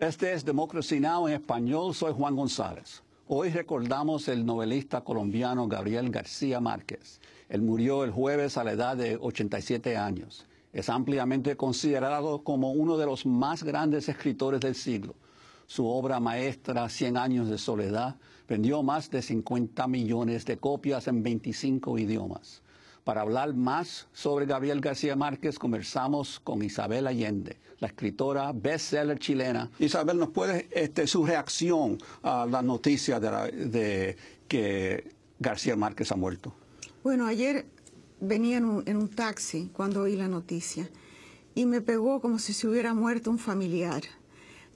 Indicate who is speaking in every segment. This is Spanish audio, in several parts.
Speaker 1: Este es Democracy Now! en español. Soy Juan González. Hoy recordamos el novelista colombiano Gabriel García Márquez. Él murió el jueves a la edad de 87 años. Es ampliamente considerado como uno de los más grandes escritores del siglo. Su obra maestra, Cien años de soledad, vendió más de 50 millones de copias en 25 idiomas. Para hablar más sobre Gabriel García Márquez, conversamos con Isabel Allende, la escritora bestseller chilena. Isabel, ¿nos puede este, su reacción a la noticia de, que García Márquez ha muerto?
Speaker 2: Bueno, ayer venía en un, taxi cuando oí la noticia y me pegó como si se hubiera muerto un familiar,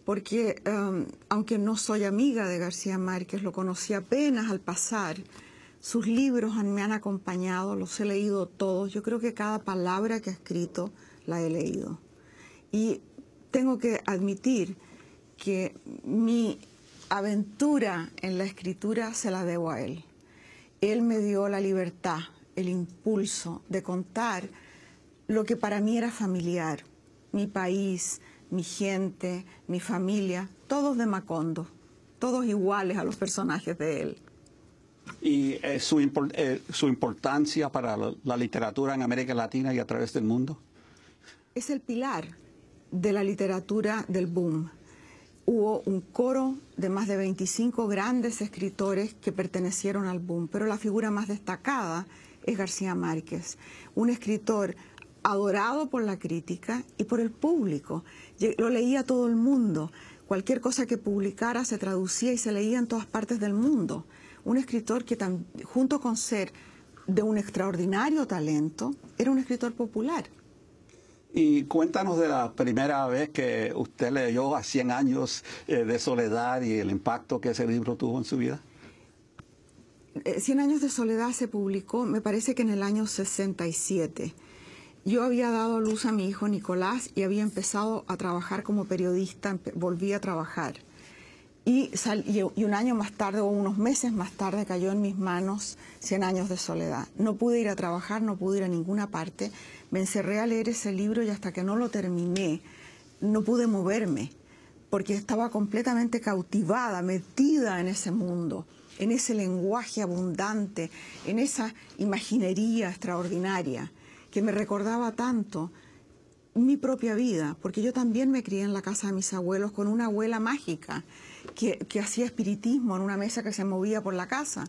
Speaker 2: porque um, aunque no soy amiga de García Márquez, lo conocí apenas al pasar sus libros me han acompañado, los he leído todos. Yo creo que cada palabra que ha escrito la he leído. Y tengo que admitir que mi aventura en la escritura se la debo a él. Él me dio la libertad, el impulso de contar lo que para mí era familiar, mi país, mi gente, mi familia, todos de Macondo, todos iguales a los personajes de él
Speaker 1: y eh, eh, su, importancia para la, la, literatura en América Latina y a través del mundo?
Speaker 2: Es el pilar de la literatura del boom. Hubo un coro de más de 25 grandes escritores que pertenecieron al boom, pero la figura más destacada es García Márquez, un escritor adorado por la crítica y por el público. Lo leía todo el mundo. Cualquier cosa que publicara se traducía y se leía en todas partes del mundo un escritor que junto con ser de un extraordinario talento, era un escritor popular.
Speaker 1: Y cuéntanos de la primera vez que usted leyó a 100 años eh, de soledad y el impacto que ese libro tuvo en su vida. 100 eh,
Speaker 2: años de soledad se publicó, me parece que en el año 67. Yo había dado luz a mi hijo Nicolás y había empezado a trabajar como periodista, volví a trabajar. Y, un año más tarde o unos meses más tarde cayó en mis manos 100 años de soledad. No pude ir a trabajar, no pude ir a ninguna parte. Me encerré a leer ese libro y hasta que no lo terminé, no pude moverme, porque estaba completamente cautivada, metida en ese mundo, en ese lenguaje abundante, en esa imaginería extraordinaria que me recordaba tanto mi propia vida, porque yo también me crié en la casa de mis abuelos con una abuela mágica que, hacía espiritismo en una mesa que se movía por la casa.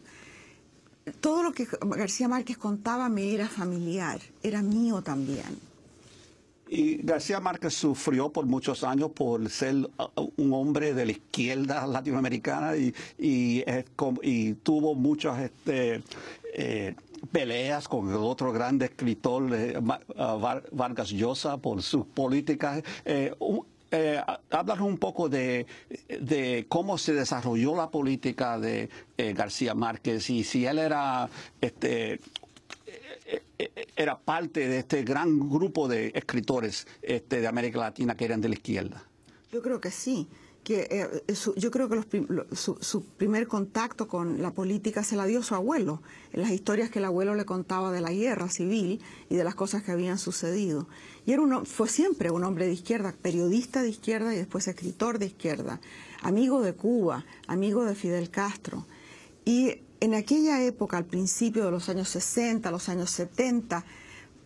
Speaker 2: Todo lo que García Márquez contaba me era familiar, era mío también.
Speaker 1: Y García Márquez sufrió por muchos años por ser uh, un hombre de la izquierda latinoamericana y, tuvo muchas este, eh, peleas con el otro gran escritor eh, ah, Vargas Llosa por sus políticas. Eh, eh un poco de, de, cómo se desarrolló la política de eh, García Márquez y si él era este, era parte de este gran grupo de escritores este, de América Latina que eran de la izquierda.
Speaker 2: Yo creo que sí que eh, eh, yo creo que su, su, primer contacto con la política se la dio su abuelo, en las historias que el abuelo le contaba de la guerra civil y de las cosas que habían sucedido. Y era uno fue siempre un hombre de izquierda, periodista de izquierda y después escritor de izquierda, amigo de Cuba, amigo de Fidel Castro. Y en aquella época, al principio de los años 60, los años 70,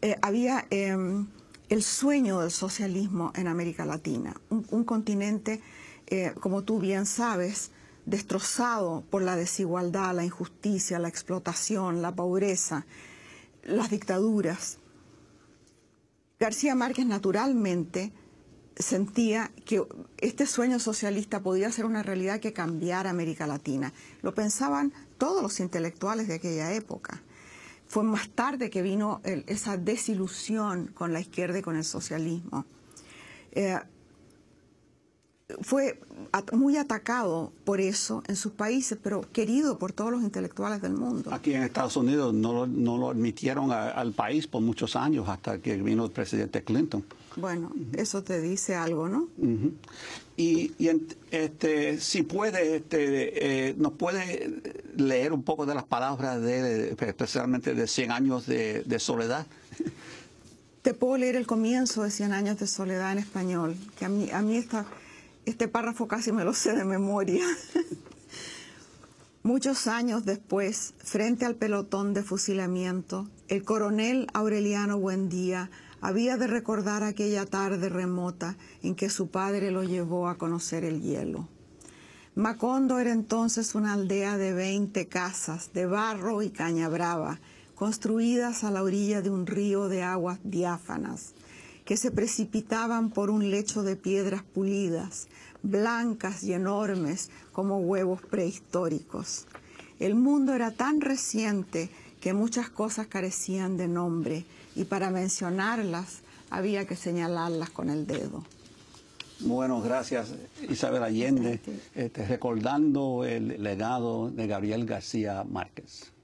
Speaker 2: eh, había... Em, el sueño del socialismo en América Latina, un continente eh, como tú bien sabes, destrozado por la desigualdad, la injusticia, la explotación, la pobreza, las dictaduras. García Márquez naturalmente sentía que este sueño socialista podía ser una realidad que cambiara América Latina. Lo pensaban todos los intelectuales de aquella época. Fue más tarde que vino esa desilusión con la izquierda y con el socialismo. Eh, fue muy atacado por eso en sus países, pero querido por todos los intelectuales del mundo.
Speaker 1: Aquí en Estados Unidos no, lo admitieron al país por muchos años hasta que vino el presidente Clinton.
Speaker 2: Bueno, eso te dice algo, ¿no?
Speaker 1: Y, este, si puede, este, eh, nos puede leer un poco de las palabras de especialmente de 100 años de, soledad. Te puedo leer el
Speaker 2: comienzo de 100 años de soledad en español, que a mí, a mí está este párrafo casi me lo sé de memoria. Muchos años después, frente al pelotón de fusilamiento, el coronel Aureliano Buendía había de recordar aquella tarde remota en que su padre lo llevó a conocer el hielo. Macondo era entonces una aldea de 20 casas de barro y caña brava, construidas a la orilla de un río de aguas diáfanas, que se precipitaban por un lecho de piedras pulidas, blancas y enormes como huevos prehistóricos. El mundo era tan reciente que muchas cosas carecían de nombre y para mencionarlas había que señalarlas con
Speaker 1: el dedo. Bueno, gracias Isabel Allende, este, recordando el legado de Gabriel García Márquez.